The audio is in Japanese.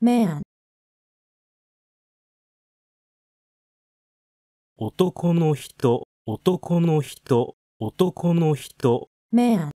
man 男の人、男の人、男の人。man